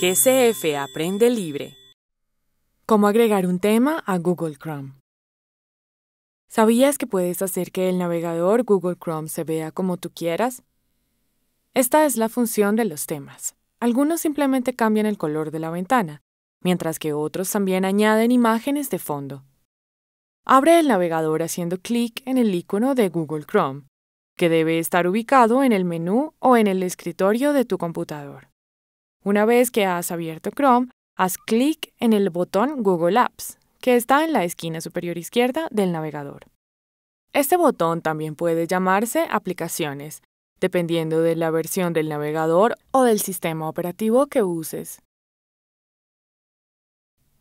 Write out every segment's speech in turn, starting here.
GCF Aprende Libre. ¿Cómo agregar un tema a Google Chrome? ¿Sabías que puedes hacer que el navegador Google Chrome se vea como tú quieras? Esta es la función de los temas. Algunos simplemente cambian el color de la ventana, mientras que otros también añaden imágenes de fondo. Abre el navegador haciendo clic en el icono de Google Chrome que debe estar ubicado en el menú o en el escritorio de tu computador. Una vez que has abierto Chrome, haz clic en el botón Google Apps, que está en la esquina superior izquierda del navegador. Este botón también puede llamarse Aplicaciones, dependiendo de la versión del navegador o del sistema operativo que uses.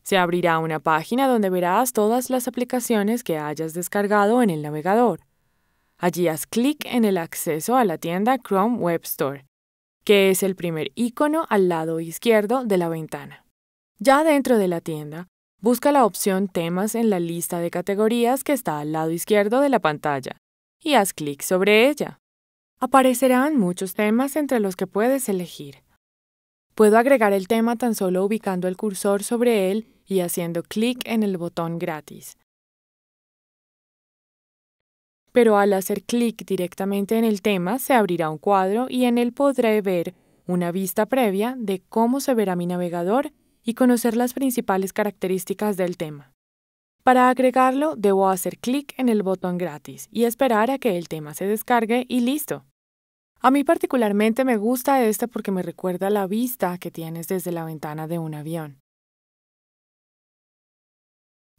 Se abrirá una página donde verás todas las aplicaciones que hayas descargado en el navegador. Allí haz clic en el acceso a la tienda Chrome Web Store, que es el primer icono al lado izquierdo de la ventana. Ya dentro de la tienda, busca la opción Temas en la lista de categorías que está al lado izquierdo de la pantalla y haz clic sobre ella. Aparecerán muchos temas entre los que puedes elegir. Puedo agregar el tema tan solo ubicando el cursor sobre él y haciendo clic en el botón gratis pero al hacer clic directamente en el tema se abrirá un cuadro y en él podré ver una vista previa de cómo se verá mi navegador y conocer las principales características del tema. Para agregarlo, debo hacer clic en el botón gratis y esperar a que el tema se descargue y listo. A mí particularmente me gusta este porque me recuerda la vista que tienes desde la ventana de un avión.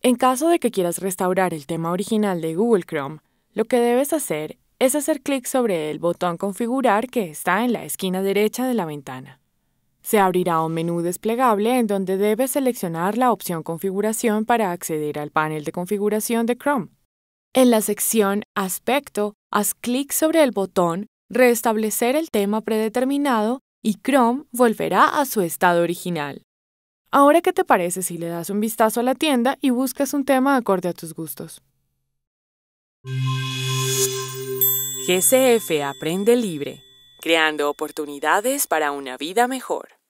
En caso de que quieras restaurar el tema original de Google Chrome, lo que debes hacer es hacer clic sobre el botón Configurar que está en la esquina derecha de la ventana. Se abrirá un menú desplegable en donde debes seleccionar la opción Configuración para acceder al panel de configuración de Chrome. En la sección Aspecto, haz clic sobre el botón Restablecer el tema predeterminado y Chrome volverá a su estado original. Ahora, ¿qué te parece si le das un vistazo a la tienda y buscas un tema acorde a tus gustos? GCF Aprende Libre, creando oportunidades para una vida mejor.